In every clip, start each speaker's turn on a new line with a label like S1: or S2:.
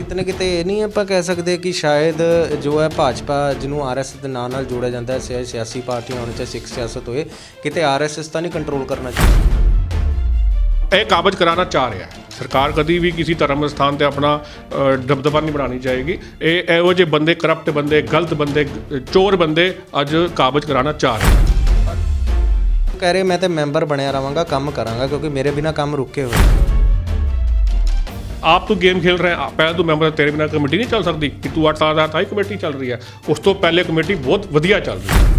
S1: ਕਿਤਨੇ ਕਿਤੇ ਇਹ ਨਹੀਂ ਆਪਾਂ ਕਹਿ ਸਕਦੇ ਕਿ ਸ਼ਾਇਦ ਜੋ ਹੈ ਭਾਜਪਾ ਜਿਹਨੂੰ ਆਰਐਸਐਸ ਦੇ ਨਾਂ ਨਾਲ ਜੋੜਿਆ ਜਾਂਦਾ ਹੈ ਸਿਆਸੀ ਪਾਰਟੀ ਹੋਣ ਚਾਹੇ ਸਿੱਖ ਸਿਆਸਤ ਹੋਏ ਕਿਤੇ ਆਰਐਸਐਸ ਤਾਂ ਨਹੀਂ ਕੰਟਰੋਲ ਕਰਨਾ ਚਾਹੀਦਾ ਇਹ ਕਾਬਜ ਕਰਾਣਾ ਚਾਹ ਰਿਹਾ ਹੈ ਸਰਕਾਰ ਕਦੀ ਵੀ ਕਿਸੇ ਧਰਮ ਸਥਾਨ ਤੇ ਆਪਣਾ
S2: ਦਬਦਬਾ ਨਹੀਂ ਬਣਾਣੀ ਚਾਹੀਗੀ ਇਹ ਇਹੋ ਜਿਹੇ ਬੰਦੇ ਕਰਪਟ ਬੰਦੇ ਗਲਤ ਬੰਦੇ ਚੋਰ ਬੰਦੇ ਅੱਜ ਕਾਬਜ ਕਰਾਣਾ ਚਾਹ ਰਹੇ
S1: ਕਹਿ ਰਹੇ ਮੈਂ ਤੇ ਮੈਂਬਰ ਬਣਿਆ ਰਵਾਂਗਾ ਕੰਮ ਕਰਾਂਗਾ ਕਿਉਂਕਿ ਮੇਰੇ ਬਿਨਾ ਕੰਮ ਰੁਕੇ ਹੋਏ
S2: ਆਪ ਤੂੰ ਗੇਮ ਖੇਲ ਰਿਹਾ ਪਹਿਲਾਂ ਤੂੰ ਮੈਂਬਰ ਤੇਰੇ ਬਿਨਾਂ ਕਮੇਟੀ ਨਹੀਂ ਚੱਲ ਸਕਦੀ ਕਿ ਤੂੰ 8 ਸਾਲ ਦਾ ਤਾਂ ਹੀ ਕਮੇਟੀ ਚੱਲ ਰਹੀ ਹੈ ਉਸ ਤੋਂ ਪਹਿਲੇ ਕਮੇਟੀ ਬਹੁਤ ਵਧੀਆ ਚੱਲ ਰਹੀ ਹੈ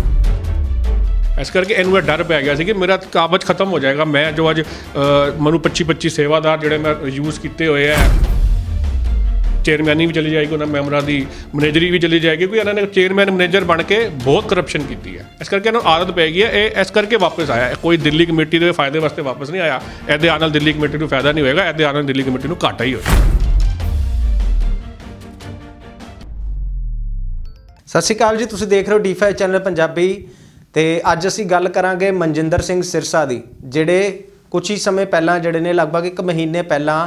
S2: ਇਸ ਕਰਕੇ ਇਹਨੂੰ ਇਹ ਡਰ ਪੈ ਗਿਆ ਸੀ ਕਿ ਮੇਰਾ ਕਾਬਜ ਖਤਮ ਹੋ ਜਾਏਗਾ ਮੈਂ ਜੋ ਅੱਜ ਮਨੂੰ 25 25 ਸੇਵਾਦਾਰ ਜਿਹੜੇ ਮੈਂ ਯੂਜ਼ ਕੀਤੇ ਹੋਏ ਆ ਚੇਅਰਮੈਨੀ ਵੀ ਚਲੀ ਜਾਏਗੀ ਉਹਨਾਂ ਮੈਂਬਰਾਂ ਦੀ ਮੈਨੇਜਰੀ ਵੀ ਚਲੀ ਜਾਏਗੀ ਕਿਉਂਕਿ ਇਹਨਾਂ ਨੇ ਚੇਅਰਮੈਨ ਮੈਨੇਜਰ ਬਣ ਕੇ ਬਹੁਤ ਕਰਪਸ਼ਨ ਕੀਤੀ ਹੈ ਇਸ ਕਰਕੇ ਇਹਨਾਂ ਨੂੰ ਆਦਤ ਪੈ ਗਈ ਹੈ ਇਹ ਇਸ ਕਰਕੇ ਵਾਪਸ ਆਇਆ ਕੋਈ ਦਿੱਲੀ ਕਮੇਟੀ ਦੇ ਫਾਇਦੇ ਵਾਸਤੇ ਵਾਪਸ ਨਹੀਂ ਆਇਆ ਇਹਦੇ ਨਾਲ ਦਿੱਲੀ ਕਮੇਟੀ ਨੂੰ ਫਾਇਦਾ ਨਹੀਂ ਹੋਏਗਾ ਇਹਦੇ ਨਾਲ ਦਿੱਲੀ ਕਮੇਟੀ ਨੂੰ ਘਾਟਾ ਹੀ ਹੋਏਗਾ
S1: ਸਤਿ ਸ਼੍ਰੀ ਅਕਾਲ ਜੀ ਤੁਸੀਂ ਦੇਖ ਰਹੇ ਹੋ ਡੀਫਾਈ ਚੈਨਲ ਪੰਜਾਬੀ ਤੇ ਅੱਜ ਅਸੀਂ ਗੱਲ ਕਰਾਂਗੇ ਮਨਜਿੰਦਰ ਸਿੰਘ ਸਿਰਸਾ ਦੀ ਜਿਹੜੇ ਕੁਝ ਹੀ ਸਮੇਂ ਪਹਿਲਾਂ ਜਿਹੜੇ ਨੇ ਲਗਭਗ 1 ਮਹੀਨੇ ਪਹਿਲਾਂ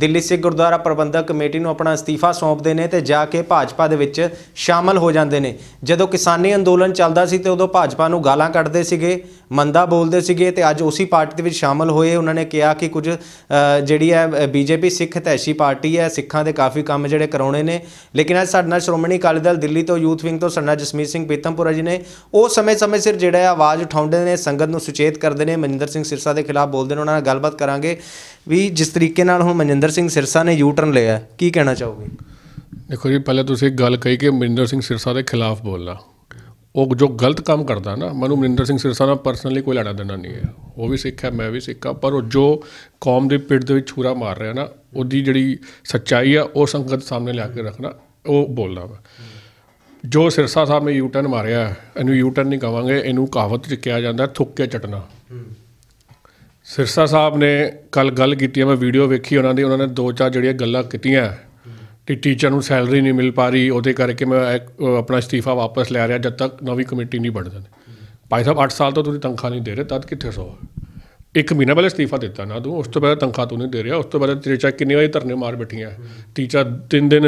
S1: ਦਿੱਲੀ ਸਿੱਖ ਗੁਰਦੁਆਰਾ ਪ੍ਰਬੰਧਕ ਕਮੇਟੀ ਨੂੰ ਆਪਣਾ ਅਸਤੀਫਾ ਸੌਂਪਦੇ ਨੇ ਤੇ ਜਾ ਕੇ ਭਾਜਪਾ ਦੇ ਵਿੱਚ ਸ਼ਾਮਲ ਹੋ ਜਾਂਦੇ ਨੇ ਜਦੋਂ ਕਿਸਾਨੀ ਅੰਦੋਲਨ ਚੱਲਦਾ ਸੀ ਤੇ ਉਦੋਂ ਭਾਜਪਾ ਨੂੰ ਗਾਲਾਂ ਕੱਢਦੇ ਸੀਗੇ ਮੰਦਾ ਬੋਲਦੇ ਸੀਗੇ ਤੇ ਅੱਜ ਉਸੇ ਪਾਰਟੀ ਦੇ ਵਿੱਚ ਸ਼ਾਮਲ ਹੋਏ ਉਹਨਾਂ ਨੇ ਕਿਹਾ ਕਿ ਕੁਝ ਜਿਹੜੀ ਹੈ ਬੀਜੇਪੀ ਸਿੱਖ ਤੈਸ਼ੀ ਪਾਰਟੀ ਹੈ ਸਿੱਖਾਂ ਦੇ ਕਾਫੀ ਕੰਮ ਜਿਹੜੇ ਕਰਾਉਣੇ ਨੇ ਲੇਕਿਨ ਅੱਜ ਸਾਡੇ ਨਾਲ ਸ਼੍ਰੋਮਣੀ ਅਕਾਲੀ ਦਲ ਦਿੱਲੀ ਤੋਂ ਯੂਥ ਵਿੰਗ ਤੋਂ ਸਰਨਾ ਜਸਮੀਤ ਸਿੰਘ ਪੀਤਮਪੁਰਾ ਜੀ ਨੇ ਉਹ ਸਮੇਂ-ਸਮੇਂ ਸਿਰ ਜਿਹੜਾ ਹੈ ਆਵਾਜ਼ ਉਠਾਉਂਦੇ ਨੇ ਸੰਗਤ ਨੂੰ ਸੁਚੇਤ ਕਰਦੇ ਨੇ ਮਨਿੰਦਰ ਸਿੰਘ ਸਿਰਸਾ ਦੇ ਖਿਲਾਫ ਬੋਲਦੇ ਨੇ ਉਹਨਾਂ ਨਾਲ ਗੱਲਬਾਤ ਕਰਾਂਗੇ ਵੀ ਜਿਸ ਤਰੀਕੇ ਨਾਲ ਹੁਣ ਮਨਿੰਦਰ ਸਿੰਘ ਸਿਰਸਾ ਨੇ ਯੂ ਟਰਨ ਲਿਆ ਕੀ ਕਹਿਣਾ ਚਾਹੋਗੇ
S2: ਦੇਖੋ ਜੀ ਪਹਿਲੇ ਤੁਸੀਂ ਇੱਕ ਗੱਲ ਕਹੀ ਕਿ ਮਨਿੰਦਰ ਸਿੰਘ ਸਿਰਸਾ ਦੇ ਖਿਲਾਫ ਬੋਲਣਾ ਉਹ ਜੋ ਗਲਤ ਕੰਮ ਕਰਦਾ ਨਾ ਮਨੂ ਮਨਿੰਦਰ ਸਿੰਘ ਸਿਰਸਾ ਨਾਲ ਪਰਸਨਲੀ ਕੋਈ ਲੜਾ ਦੇਣਾ ਨਹੀਂ ਹੈ ਉਹ ਵੀ ਸਿੱਖ ਹੈ ਮੈਂ ਵੀ ਸਿੱਖ ਹਾਂ ਪਰ ਉਹ ਜੋ ਕੌਮ ਦੇ ਪਿੱਠ ਦੇ ਵਿੱਚ ਛੁਰਾ ਮਾਰ ਰਿਹਾ ਨਾ ਉਹਦੀ ਜਿਹੜੀ ਸੱਚਾਈ ਆ ਉਹ ਸੰਗਤ ਸਾਹਮਣੇ ਲਿਆ ਕੇ ਰੱਖਣਾ ਉਹ ਬੋਲਦਾ ਵਾ ਜੋ ਸਿਰਸਾ ਸਾਹਿਬ ਨੇ ਯੂ ਟਰਨ ਮਾਰਿਆ ਇਹਨੂੰ ਯੂ ਟਰਨ ਨਹੀਂ ਕਵਾਂਗੇ ਇਹਨੂੰ ਕਹਾਵਤ 'ਚ ਕਿਹਾ ਜਾਂਦਾ ਥੁੱਕ ਕੇ ਚਟਣਾ ਸਿਰਸਾ ਸਾਹਿਬ ਨੇ ਕੱਲ ਗੱਲ ਕੀਤੀ ਮੈਂ ਵੀਡੀਓ ਵੇਖੀ ਉਹਨਾਂ ਦੀ ਉਹਨਾਂ ਨੇ ਦੋ ਚਾਰ ਜਿਹੜੀਆਂ ਗੱਲਾਂ ਕੀਤੀਆਂ ਕਿ ਟੀਚਰ ਨੂੰ ਸੈਲਰੀ ਨਹੀਂ ਮਿਲ ਪਾ ਰਹੀ ਉਹਦੇ ਕਰਕੇ ਮੈਂ ਆਪਣਾ ਅਸਤੀਫਾ ਵਾਪਸ ਲੈ ਰਿਹਾ ਜਦ ਤੱਕ ਨਵੀਂ ਕਮੇਟੀ ਨਹੀਂ ਬਣ ਜਾਂਦੀ ਭਾਈ ਸਾਹਿਬ 8 ਸਾਲ ਤੋਂ ਤੁਸੀਂ ਤਨਖਾਹ ਨਹੀਂ ਦੇ ਰਹੇ ਤਦ ਕਿੱਥੇ ਸੋ ਇੱਕ ਮਹੀਨਾ ਪਹਿਲੇ ਅਸਤੀਫਾ ਦਿੱਤਾ ਨਾ ਤੂੰ ਉਸ ਤੋਂ ਬਾਅਦ ਤਨਖਾਹ ਤੂੰ ਨਹੀਂ ਦੇ ਰਿਹਾ ਉਸ ਤੋਂ ਬਾਅਦ ਤੇਰੇ ਚਾ ਕਿੰਨੇ ਵਾਰੀ ਧਰਨੇ ਮਾਰ ਬੈਠੀਆਂ ਟੀਚਰ ਤਿੰਨ ਦਿਨ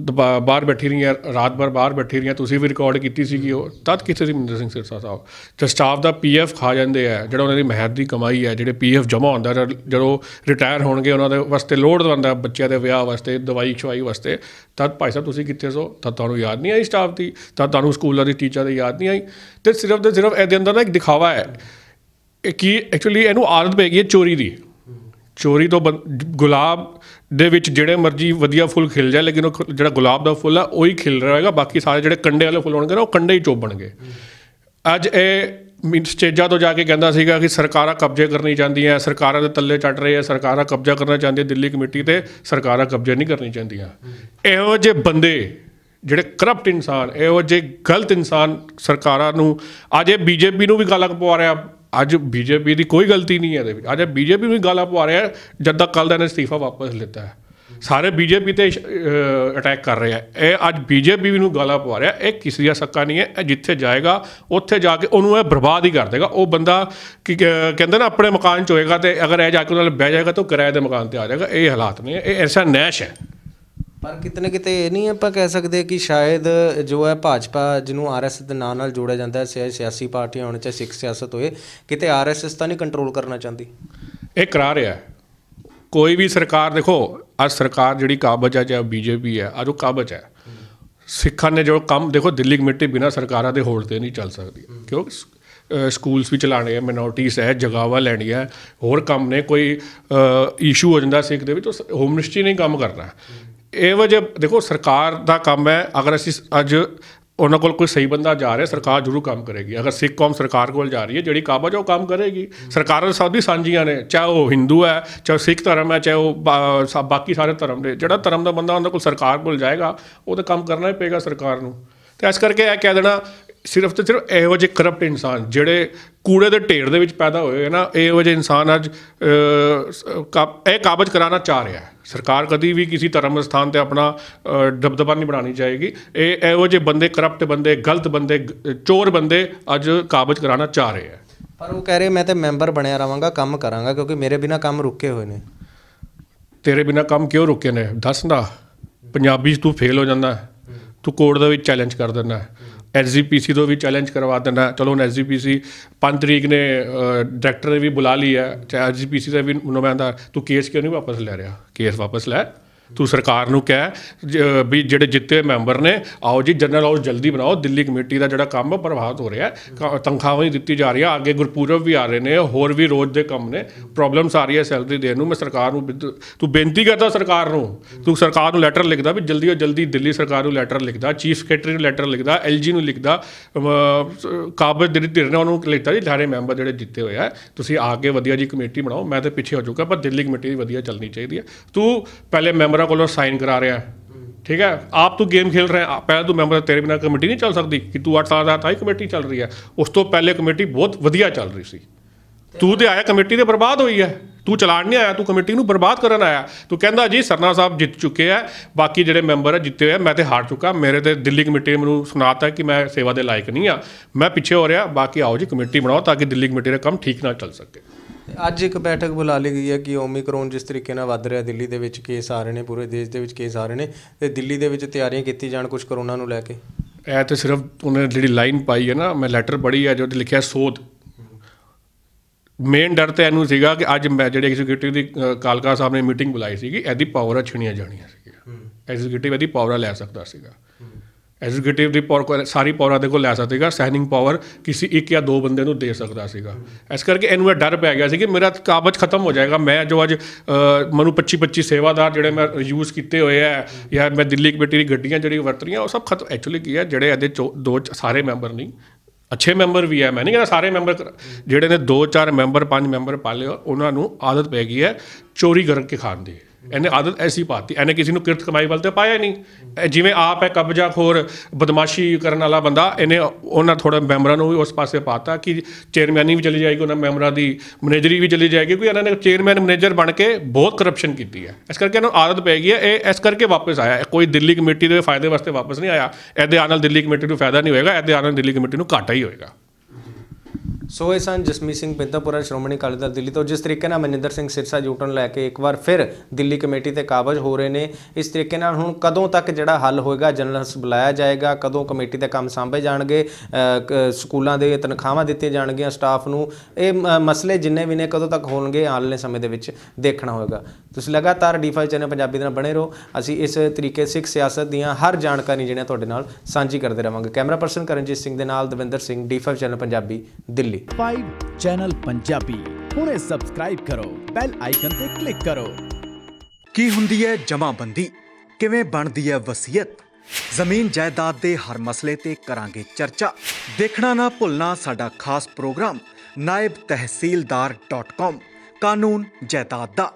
S2: ਬਾਹਰ ਬੈਠੀ ਰਹੀਆਂ ਰਾਤ ਭਰ ਬਾਹਰ ਬੈਠੀ ਰਹੀਆਂ ਤੁਸੀਂ ਵੀ ਰਿਕਾਰਡ ਕੀਤੀ ਸੀ ਕਿ ਉਹ ਤਦ ਕਿਥੇ ਸੀ ਮਨਿੰਦਰ ਸਿੰਘ ਸਿਰਸਾ ਸਾਹਿਬ ਤੇ ਸਟਾਫ ਦਾ ਪੀਐਫ ਖਾ ਜਾਂਦੇ ਆ ਜਿਹੜਾ ਉਹਨਾਂ ਦੀ ਮਿਹਨਤ ਦੀ ਕਮਾਈ ਹੈ ਜਿਹੜੇ ਪੀਐਫ ਜਮਾ ਹੁੰਦਾ ਜਦੋਂ ਰਿਟਾਇਰ ਹੋਣਗੇ ਉਹਨਾਂ ਦੇ ਵਾਸਤੇ ਲੋੜ ਦਵੰਦਾ ਬੱਚਿਆਂ ਦੇ ਵਿਆਹ ਵਾਸਤੇ ਦਵਾਈ ਛਵਾਈ ਵਾਸਤੇ ਤਦ ਭਾਈ ਸਾਹਿਬ ਤੁਸੀਂ ਕਿੱਥੇ ਸੋ ਤਦ ਤੁਹਾਨੂੰ ਯਾਦ ਨਹੀਂ ਆਈ ਸਟਾਫ ਦੀ ਤਦ ਤੁਹਾਨੂੰ ਸਕੂਲਾਂ ਦੀ ਟੀਚਰ ਦੀ ਯਾਦ ਨਹੀਂ ਆਈ ਤੇ ਸਿਰਫ ਤੇ ਸਿਰਫ ਇਹਦੇ ਅੰਦਰ ਨਾ ਇੱਕ ਦਿਖਾਵਾ ਹੈ ਕਿ ਐਕਚੁਅਲੀ ਇਹਨੂੰ ਆਦਤ ਪੈ ਗਈ ਹੈ ਚੋਰੀ ਦੀ ਚੋਰੀ ਤੋਂ ਗੁਲਾਬ ਦੇ ਵਿੱਚ ਜਿਹੜੇ ਮਰਜੀ ਵਧੀਆ ਫੁੱਲ ਖਿਲ ਜਾਏ ਲੇਕਿਨ ਉਹ ਜਿਹੜਾ ਗੁਲਾਬ ਦਾ ਫੁੱਲ ਆ ਉਹੀ ਖਿਲ ਰਿਹਾ ਹੈਗਾ ਬਾਕੀ ਸਾਰੇ ਜਿਹੜੇ ਕੰਡੇ ਵਾਲੇ ਫੁੱਲ ਹੋਣਗੇ ਉਹ ਕੰਡੇ ਹੀ ਚੋਬਣਗੇ ਅੱਜ ਇਹ ਮੀਨਸ ਸਟੇਜਾਂ ਤੋਂ ਜਾ ਕੇ ਕਹਿੰਦਾ ਸੀਗਾ ਕਿ ਸਰਕਾਰਾਂ ਕਬਜ਼ੇ ਕਰਨੀ ਚਾਹੁੰਦੀਆਂ ਸਰਕਾਰਾਂ ਦੇ ਤੱਲੇ ਚੜ ਰਹੇ ਆ ਸਰਕਾਰਾਂ ਕਬਜ਼ਾ ਕਰਨਾ ਚਾਹੁੰਦੀ ਦਿੱਲੀ ਕਮੇਟੀ ਤੇ ਸਰਕਾਰਾਂ ਕਬਜ਼ੇ ਨਹੀਂ ਕਰਨੀ ਚਾਹੁੰਦੀਆਂ ਇਹੋ ਜਿਹੇ ਬੰਦੇ ਜਿਹੜੇ ਕਰਪਟ ਇਨਸਾਨ ਇਹੋ ਜਿਹੇ ਗਲਤ ਇਨਸਾਨ ਸਰਕਾਰਾਂ ਨੂੰ ਅੱਜ ਇਹ ਬੀਜੇਪੀ ਨੂੰ ਵੀ ਗਾਲਾਂ ਪਵਾ ਰਿਹਾ ਅੱਜ ਬੀਜੇਪੀ ਦੀ ਕੋਈ ਗਲਤੀ ਨਹੀਂ ਹੈ ਇਹਦੇ ਵਿੱਚ ਅੱਜ ਬੀਜੇਪੀ ਨੂੰ ਗਾਲਾਂ ਪਵਾ ਰਿਹਾ ਜਦ ਤੱਕ ਕੱਲ ਦਾ ਇਹਨੇ ਅਸਤੀਫਾ ਵਾਪਸ ਲਿੱਤਾ ਹੈ ਸਾਰੇ ਬੀਜੇਪੀ ਤੇ ਅਟੈਕ ਕਰ ਰਹੇ ਆ ਇਹ ਅੱਜ ਬੀਜੇਪੀ ਨੂੰ ਗਾਲਾਂ ਪਵਾ ਰਿਹਾ ਇਹ ਕਿਸੇ ਦਾ ਸੱਕਾ ਨਹੀਂ ਹੈ ਇਹ ਜਿੱਥੇ ਜਾਏਗਾ ਉੱਥੇ ਜਾ ਕੇ ਉਹਨੂੰ ਇਹ ਬਰਬਾਦ ਹੀ ਕਰ ਦੇਗਾ ਉਹ ਬੰਦਾ ਕਹਿੰਦਾ ਨਾ ਆਪਣੇ ਮਕਾਨ ਚ ਹੋਏਗਾ ਤੇ ਅਗਰ ਇਹ ਜਾ ਕੇ ਉਹਨਾਂ ਨਾਲ ਬਹਿ ਜਾਏਗਾ ਤਾਂ ਕਿਰਾਏ ਦੇ ਮਕਾਨ ਤੇ ਆ ਜਾਏਗਾ ਇਹ ਹਾਲਾਤ ਨੇ ਇਹ ਐਸਾ ਨੈਸ਼ ਹੈ
S1: ਪਰ ਕਿਤਨੇ ਕਿਤੇ ਇਹ ਨਹੀਂ ਆਪਾਂ ਕਹਿ ਸਕਦੇ ਕਿ ਸ਼ਾਇਦ ਜੋ ਹੈ ਭਾਜਪਾ ਜਿਹਨੂੰ ਆਰਐਸਐਸ ਦੇ ਨਾਂ ਨਾਲ ਜੋੜਿਆ ਜਾਂਦਾ ਹੈ ਸਿਆਸੀ ਪਾਰਟੀ ਹੋਣ ਚਾਹੇ ਸਿੱਖ ਸਿਆਸਤ ਹੋਏ ਕਿਤੇ ਆਰਐਸਐਸ ਤਾਂ ਨਹੀਂ ਕੰਟਰੋਲ ਕਰਨਾ ਚਾਹੁੰਦੀ ਇਹ ਕਰਾ ਰਿਹਾ ਹੈ
S2: ਕੋਈ ਵੀ ਸਰਕਾਰ ਦੇਖੋ ਅੱਜ ਸਰਕਾਰ ਜਿਹੜੀ ਕਾਬਜ ਹੈ ਜਾਂ ਬੀਜੇਪੀ ਹੈ ਆ ਜੋ ਕਾਬਜ ਹੈ ਸਿੱਖਾਂ ਨੇ ਜੋ ਕੰਮ ਦੇਖੋ ਦਿੱਲੀ ਕਮੇਟੀ ਬਿਨਾ ਸਰਕਾਰਾਂ ਦੇ ਹੋੜ ਤੇ ਨਹੀਂ ਚੱਲ ਸਕਦੀ ਕਿਉਂਕਿ ਸਕੂਲਸ ਵੀ ਚਲਾਣੇ ਆ ਮਿਨੋਰਟੀਜ਼ ਹੈ ਜਗਾਵਾ ਲੈਣੀ ਹੈ ਹੋਰ ਕੰਮ ਨੇ ਕੋਈ ਇਸ਼ੂ ਹੋ ਜਾਂਦਾ ਸਿੱਖ ਦੇ ਵਿੱਚ ਹੋਮ ਮਿਨਿਸਟਰੀ ਨੇ ਕੰਮ ਕਰਨਾ ਇਹ ਵਜੇ ਦੇਖੋ ਸਰਕਾਰ ਦਾ ਕੰਮ ਹੈ ਅਗਰ ਅਸੀਂ ਅੱਜ ਉਹਨਾਂ ਕੋਲ ਕੋਈ ਸਹੀ ਬੰਦਾ ਜਾ ਰਿਹਾ ਸਰਕਾਰ ਜ਼ਰੂਰ ਕੰਮ ਕਰੇਗੀ ਅਗਰ ਸਿੱਖ ਕੌਮ ਸਰਕਾਰ ਕੋਲ ਜਾ ਰਹੀ ਹੈ ਜਿਹੜੀ ਕਾਬਜ ਉਹ ਕੰਮ ਕਰੇਗੀ ਸਰਕਾਰਾਂ ਸਭ ਦੀ ਸਾਂਝੀਆਂ ਨੇ ਚਾਹੇ ਉਹ ਹਿੰਦੂ ਹੈ ਚਾਹੇ ਸਿੱਖ ਧਰਮ ਹੈ ਚਾਹੇ ਉਹ ਬਾਕੀ ਸਾਰੇ ਧਰਮ ਦੇ ਜਿਹੜਾ ਧਰਮ ਦਾ ਬੰਦਾ ਉਹਨਾਂ ਕੋਲ ਸਰਕਾਰ ਕੋਲ ਜਾਏਗਾ ਉਹ ਤਾਂ ਕੰਮ ਕਰਨਾ ਹੀ ਪਏਗਾ ਸਰਕਾਰ ਨੂੰ ਤੇ ਇਸ ਕਰਕੇ ਇਹ ਕਹਿ ਦੇਣਾ ਸਿਰਫ ਤੇ ਸਿਰਫ ਇਹੋ ਜਿਹੇ ਕਰਪਟ ਇਨਸਾਨ ਜਿਹੜੇ ਕੂੜੇ ਦੇ ਢੇਰ ਦੇ ਵਿੱਚ ਪੈਦਾ ਹੋਏ ਹੈ ਨਾ ਇਹੋ ਜਿਹੇ ਇਨਸਾਨ ਅੱਜ ਇਹ ਕਾਬਜ ਕਰਾਣਾ ਚਾਹ ਰਿਹਾ ਹੈ ਸਰਕਾਰ ਕਦੀ ਵੀ ਕਿਸੇ ਧਰਮ ਸਥਾਨ ਤੇ ਆਪਣਾ ਦਬਦਬਾ ਨਹੀਂ ਬਣਾਣੀ ਚਾਹੇਗੀ ਇਹ ਇਹੋ ਜਿਹੇ ਬੰਦੇ ਕਰਪਟ ਬੰਦੇ ਗਲਤ ਬੰਦੇ ਚੋਰ ਬੰਦੇ ਅੱਜ ਕਾਬਜ ਕਰਾਣਾ ਚਾਹ ਰਹੇ ਹੈ
S1: ਪਰ ਉਹ ਕਹਿ ਰਹੇ ਮੈਂ ਤੇ ਮੈਂਬਰ ਬਣਿਆ ਰਵਾਂਗਾ ਕੰਮ ਕਰਾਂਗਾ ਕਿਉਂਕਿ ਮੇਰੇ ਬਿਨਾ ਕੰਮ ਰੁਕੇ ਹੋਏ ਨੇ ਤੇਰੇ ਬਿਨਾ ਕੰਮ ਕਿਉਂ ਰੁਕੇ ਨੇ ਦੱਸ ਨਾ
S2: ਪੰਜਾਬੀ ਤੂੰ ਫੇਲ ਹੋ ਜਾਂਦਾ ਤੂੰ ਕੋਰਟ ਦੇ ਵਿੱਚ ਚੈਲੰਜ ਕਰ ਦਿੰਦਾ ਐਸਜੀਪੀਸੀ ਤੋਂ ਵੀ ਚੈਲੰਜ ਕਰਵਾ ਦੇਣਾ ਚਲੋ ਹੁਣ ਐਸਜੀਪੀਸੀ 5 ਤਰੀਕ ਨੇ ਡਾਇਰੈਕਟਰ ਨੇ ਵੀ ਬੁਲਾ ਲਈ ਹੈ ਐਸਜੀਪੀਸੀ ਦਾ ਵੀ ਉਹਨਾਂ ਮੈਂ ਤੂੰ ਕੇਸ ਕਿਉਂ ਨਹੀਂ ਵਾਪਸ ਲੈ ਰਿਹਾ ਕੇਸ ਵਾਪਸ ਲੈ ਤੂੰ ਸਰਕਾਰ ਨੂੰ ਕਹਿ ਵੀ ਜਿਹੜੇ ਜਿੱਤੇ ਮੈਂਬਰ ਨੇ ਆਓ ਜੀ ਜਨਰਲ ਹਾਊਸ ਜਲਦੀ ਬਣਾਓ ਦਿੱਲੀ ਕਮੇਟੀ ਦਾ ਜਿਹੜਾ ਕੰਮ ਪ੍ਰਭਾਵਿਤ ਹੋ ਰਿਹਾ ਤਨਖਾਹਾਂ ਵੀ ਦਿੱਤੀ ਜਾ ਰਹੀ ਆ ਅੱਗੇ ਗੁਰਪੂਰਬ ਵੀ ਆ ਰਹੇ ਨੇ ਹੋਰ ਵੀ ਰੋਜ਼ ਦੇ ਕੰਮ ਨੇ ਪ੍ਰੋਬਲਮਸ ਆ ਰਹੀ ਹੈ ਸੈਲਰੀ ਦੇਣ ਨੂੰ ਮੈਂ ਸਰਕਾਰ ਨੂੰ ਤੂੰ ਬੇਨਤੀ ਕਰਦਾ ਸਰਕਾਰ ਨੂੰ ਤੂੰ ਸਰਕਾਰ ਨੂੰ ਲੈਟਰ ਲਿਖਦਾ ਵੀ ਜਲਦੀ ਹੋ ਜਲਦੀ ਦਿੱਲੀ ਸਰਕਾਰ ਨੂੰ ਲੈਟਰ ਲਿਖਦਾ ਚੀਫ ਸੈਕਟਰੀ ਨੂੰ ਲੈਟਰ ਲਿਖਦਾ ਐਲਜੀ ਨੂੰ ਲਿਖਦਾ ਕਾਬਜ ਦੇ ਧਿਰ ਨੇ ਉਹਨੂੰ ਲਿਖਦਾ ਜੀ ਸਾਰੇ ਮੈਂਬਰ ਜਿਹੜੇ ਜਿੱਤੇ ਹੋਏ ਆ ਤੁਸੀਂ ਆ ਕੇ ਵਧੀਆ ਜੀ ਕਮੇਟੀ ਬਣਾਓ ਮੈਂ ਤੇ ਪਿੱਛੇ ਹੋ ਜਾਊਗਾ ਪਰ ਦਿੱਲੀ ਕਮੇਟੀ ਵਧੀਆ ਚੱਲਣੀ ਚਾਹੀਦੀ ਹੈ ਤੂੰ ਪਹਿਲੇ ਮੈਂਬਰ ਮੈਂਬਰਾਂ ਕੋਲੋਂ ਸਾਈਨ ਕਰਾ ਰਿਹਾ ਠੀਕ ਹੈ ਆਪ ਤੂੰ ਗੇਮ ਖੇਲ ਰਿਹਾ ਪਹਿਲਾਂ ਤੂੰ ਮੈਂਬਰ ਤੇਰੇ ਬਿਨਾ ਕਮੇਟੀ ਨਹੀਂ ਚੱਲ ਸਕਦੀ ਕਿ ਤੂੰ 8 ਸਾਲ ਦਾ ਤਾਂ ਕਮੇਟੀ ਚੱਲ ਰਹੀ ਹੈ ਉਸ ਤੋਂ ਪਹਿਲੇ ਕਮੇਟੀ ਬਹੁਤ ਵਧੀਆ ਚੱਲ ਰਹੀ ਸੀ ਤੂੰ ਤੇ ਆਇਆ ਕਮੇਟੀ ਤੇ ਬਰਬਾਦ ਹੋਈ ਹੈ ਤੂੰ ਚਲਾਣ ਨਹੀਂ ਆਇਆ ਤੂੰ ਕਮੇਟੀ ਨੂੰ ਬਰਬਾਦ ਕਰਨ ਆਇਆ ਤੂੰ ਕਹਿੰਦਾ ਜੀ ਸਰਨਾ ਸਾਹਿਬ ਜਿੱਤ ਚੁੱਕੇ ਆ ਬਾਕੀ ਜਿਹੜੇ ਮੈਂਬਰ ਆ ਜਿੱਤੇ ਹੋਏ ਮੈਂ ਤੇ ਹਾਰ ਚੁੱਕਾ ਮੇਰੇ ਤੇ ਦਿੱਲੀ ਕਮੇਟੀ ਨੇ ਮੈਨੂੰ ਸੁਣਾਤਾ ਕਿ ਮੈਂ ਸੇਵਾ ਦੇ ਲਾਇਕ ਨਹੀਂ ਆ ਮੈਂ ਪਿੱਛੇ ਹੋ ਰਿਹਾ ਬਾਕੀ ਆਓ ਜੀ ਕਮੇਟੀ ਬਣਾਓ ਤਾਂ ਕਿ ਦਿੱਲੀ ਕਮੇਟੀ ਦਾ ਕੰਮ ਠੀਕ ਨਾਲ ਚੱਲ ਸਕੇ
S1: ਅੱਜ ਇੱਕ ਬੈਠਕ ਬੁਲਾ ਲਈ ਗਈ ਹੈ ਕਿ ਓਮਿਕਰੋਨ ਜਿਸ ਤਰੀਕੇ ਨਾਲ ਵੱਧ ਰਿਹਾ ਦਿੱਲੀ ਦੇ ਵਿੱਚ ਕੇਸ ਆ ਰਹੇ ਨੇ ਪੂਰੇ ਦੇਸ਼ ਦੇ ਵਿੱਚ ਕੇਸ ਆ ਰਹੇ ਨੇ ਤੇ ਦਿੱਲੀ ਦੇ ਵਿੱਚ ਤਿਆਰੀਆਂ ਕੀਤੀ ਜਾਣ ਕੁਝ ਕਰੋਨਾ ਨੂੰ ਲੈ ਕੇ
S2: ਐ ਤੇ ਸਿਰਫ ਉਹਨੇ ਜਿਹੜੀ ਲਾਈਨ ਪਾਈ ਹੈ ਨਾ ਮੈਂ ਲੈਟਰ ਪੜ੍ਹੀ ਹੈ ਤੇ ਲਿਖਿਆ ਸੋਧ ਮੇਨ ਡਰ ਤੇ ਇਹਨੂੰ ਸੀਗਾ ਕਿ ਅੱਜ ਮੈਂ ਜਿਹੜੇ ਐਗਜ਼ੀਕਿਊਟਿਵ ਦੀ ਕਾਲਕਾ ਸਾਹਿਬ ਨੇ ਮੀਟਿੰਗ ਬੁਲਾਈ ਸੀਗੀ ਇਹਦੀ ਪਾਵਰਾਂ ਛਿਣੀਆਂ ਜਾਣੀਆਂ ਸੀਗੀਆਂ ਐਗਜ਼ੀਕਿਊਟਿਵ ਇਹਦੀ ਪਾਵਰਾਂ ਲੈ ਸਕਦਾ ਸੀਗਾ ਐਗਜ਼ੀਕਿਊਟਿਵ ਦੀ ਪਾਵਰ ਸਾਰੀ ਪਾਵਰ ਦੇ ਕੋਲ ਲੈ ਸਕਦੇਗਾ ਸਾਈਨਿੰਗ ਪਾਵਰ ਕਿਸੇ ਇੱਕ ਜਾਂ ਦੋ ਬੰਦੇ ਨੂੰ ਦੇ ਸਕਦਾ ਸੀਗਾ ਇਸ ਕਰਕੇ ਇਹਨੂੰ ਇਹ ਡਰ ਪੈ ਗਿਆ ਸੀ ਕਿ ਮੇਰਾ ਕਾਬਜ ਖਤਮ ਹੋ ਜਾਏਗਾ ਮੈਂ ਜੋ ਅੱਜ ਮਨੂੰ 25 25 ਸੇਵਾਦਾਰ ਜਿਹੜੇ ਮੈਂ ਯੂਜ਼ ਕੀਤੇ ਹੋਏ ਆ ਜਾਂ ਮੈਂ ਦਿੱਲੀ ਕਮੇਟੀ ਦੀ ਗੱਡੀਆਂ ਜਿਹੜੀ ਵਰਤ ਰਹੀਆਂ ਉਹ ਸਭ ਖਤਮ ਐਕਚੁਅਲੀ ਕੀ ਹੈ ਜਿਹੜੇ ਇਹਦੇ ਦੋ ਸਾਰੇ ਮੈਂਬਰ ਨਹੀਂ ਅੱਛੇ ਮੈਂਬਰ ਵੀ ਆ ਮੈਂ ਨਹੀਂ ਕਹਿੰਦਾ ਸਾਰੇ ਮੈਂਬਰ ਜਿਹੜੇ ਨੇ ਦੋ ਚਾਰ ਮੈਂਬਰ ਪੰਜ ਮੈਂਬਰ ਪਾਲੇ ਉਹਨਾਂ ਨੂੰ ਆਦਤ ਪੈ ਗਈ ਹੈ ਚੋਰੀ ਕਰਕੇ ਖਾਣ ਦੀ ਇਹਨੇ ਆਦਤ ਐਸੀ ਪਾਤੀ ਇਹਨੇ ਕਿਸੇ ਨੂੰ ਕਿਰਤ ਕਮਾਈ ਵੱਲ ਤੇ ਪਾਇਆ ਹੀ ਨਹੀਂ ਜਿਵੇਂ ਆਪ ਹੈ ਕਬਜ਼ਾ ਖੋਰ ਬਦਮਾਸ਼ੀ ਕਰਨ ਵਾਲਾ ਬੰਦਾ ਇਹਨੇ ਉਹਨਾਂ ਥੋੜਾ ਮੈਂਬਰਾਂ ਨੂੰ ਵੀ ਉਸ ਪਾਸੇ ਪਾਤਾ ਕਿ ਚੇਅਰਮੈਨੀ ਵੀ ਚਲੀ ਜਾਏਗੀ ਉਹਨਾਂ ਮੈਂਬਰਾਂ ਦੀ ਮੈਨੇਜਰੀ ਵੀ ਚਲੀ ਜਾਏਗੀ ਕਿਉਂਕਿ ਇਹਨਾਂ ਨੇ ਚੇਅਰਮੈਨ ਮੈਨੇਜਰ ਬਣ ਕੇ ਬਹੁਤ ਕਰਪਸ਼ਨ ਕੀਤੀ ਹੈ ਇਸ ਕਰਕੇ ਇਹਨਾਂ ਨੂੰ ਆਦਤ ਪੈ ਗਈ ਹੈ ਇਹ ਇਸ ਕਰਕੇ ਵਾਪਸ ਆਇਆ ਕੋਈ ਦਿੱਲੀ ਕਮੇਟੀ ਦੇ ਫਾਇਦੇ ਵਾਸਤੇ ਵਾਪਸ ਨਹੀਂ ਆਇਆ ਇਹਦੇ ਨਾਲ ਦਿੱਲੀ ਕਮੇਟੀ ਨੂੰ ਫਾਇਦਾ ਨਹੀਂ ਹੋਏਗਾ ਇਹਦੇ ਨਾਲ ਦਿੱਲੀ ਕਮੇਟੀ ਨੂੰ ਘਾਟਾ ਹੀ ਹੋਏਗਾ
S1: ਸੋ ਇਹ ਸਨ ਜਸਮੀ ਸਿੰਘ ਬਿੰਦਪੁਰਾ ਸ਼੍ਰੋਮਣੀ ਅਕਾਲੀ ਦਲ ਦਿੱਲੀ ਤੋਂ ਜਿਸ ਤਰੀਕੇ ਨਾਲ ਮਨਿੰਦਰ ਸਿੰਘ ਸਿਰਸਾ ਜੂਟਣ ਲੈ ਕੇ ਇੱਕ ਵਾਰ ਫਿਰ ਦਿੱਲੀ ਕਮੇਟੀ ਤੇ ਕਾਬਜ ਹੋ ਰਹੇ ਨੇ ਇਸ ਤਰੀਕੇ ਨਾਲ ਹੁਣ ਕਦੋਂ ਤੱਕ ਜਿਹੜਾ ਹੱਲ ਹੋਏਗਾ ਜਨਰਲਸ ਬੁਲਾਇਆ ਜਾਏਗਾ ਕਦੋਂ ਕਮੇਟੀ ਦੇ ਕੰਮ ਸਾਂਭੇ ਜਾਣਗੇ ਸਕੂਲਾਂ ਦੇ ਤਨਖਾਹਾਂ ਦਿੱਤੀਆਂ ਜਾਣਗੀਆਂ ਸਟਾਫ ਨੂੰ ਇਹ ਮਸਲੇ ਜਿੰਨੇ ਵੀ ਨੇ ਕਦੋਂ ਤੱਕ ਹੋਣਗੇ ਆਉਣ ਵਾਲੇ ਸਮੇਂ ਦੇ ਵਿੱਚ ਦੇਖਣਾ ਹੋਏਗਾ ਤੁਸੀਂ ਲਗਾਤਾਰ ਡੀ5 ਚੈਨਲ ਪੰਜਾਬੀ ਦੇ ਨਾਲ ਬਣੇ ਰਹੋ ਅਸੀਂ ਇਸ ਤਰੀਕੇ ਸਿੱਖ ਸਿਆਸਤ ਦੀਆਂ ਹਰ ਜਾਣਕਾਰੀ ਜਿਹੜੀਆਂ ਤੁਹਾਡੇ ਨਾਲ ਸਾਂਝੀ ਕਰਦੇ ਰਵਾਂਗੇ ਕੈਮਰਾ ਪਰਸਨ ਕਰਨਜੀਤ ਸਿੰਘ ਦੇ ਨਾਲ ਦਵਿੰਦਰ ਸਿੰਘ ਡੀ5 ਚੈਨਲ ਪੰਜਾਬੀ ਦਿੱਲੀ 5 ਚੈਨਲ ਪੰਜਾਬੀ ਹੁਣੇ ਸਬਸਕ੍ਰਾਈਬ ਕਰੋ ਬੈਲ ਆਈਕਨ ਤੇ ਕਲਿੱਕ ਕਰੋ ਕੀ ਹੁੰਦੀ ਹੈ ਜਮਾਬੰਦੀ ਕਿਵੇਂ ਬਣਦੀ ਹੈ ਵਸੀਅਤ ਜ਼ਮੀਨ ਜਾਇਦਾਦ ਦੇ ਹਰ ਮਸਲੇ ਤੇ ਕਰਾਂਗੇ ਚਰਚਾ ਦੇਖਣਾ ਨਾ ਭੁੱਲਣਾ ਸਾਡਾ ਖਾਸ ਪ੍ਰੋਗਰਾਮ naibtehsildar.com ਕਾਨੂੰਨ ਜਾਇਦਾਦ ਦਾ